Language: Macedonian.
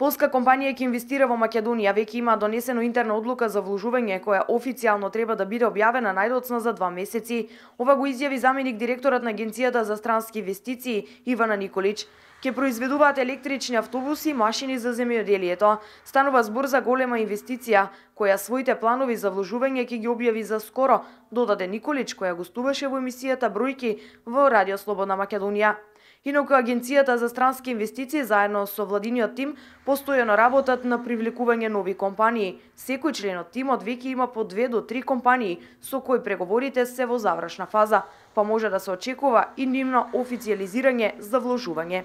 Полска компанија ќе инвестира во Македонија, веќе има донесено интерна одлука за вложување која официјално треба да биде објавена најдоцна за два месеци. Ова го изјави заменик директорот на Агенцијата за странски инвестиции Ивана Николич. Ке произведуваат електрични автобуси и машини за земјоделието. Станува збор за голема инвестиција, која своите планови за вложување ќе ги објави за скоро, додаде Николич, која гостуваше во емисијата Бројки во Радио Слободна Македонија. Инаку Агенцијата за странски инвестиции заедно со владиниот тим постојано работат на привлекување нови компании. Секој член од тимот веќе има по две до три компании со кои преговорите се во завршна фаза, па може да се очекува и нивно официализирање за вложување.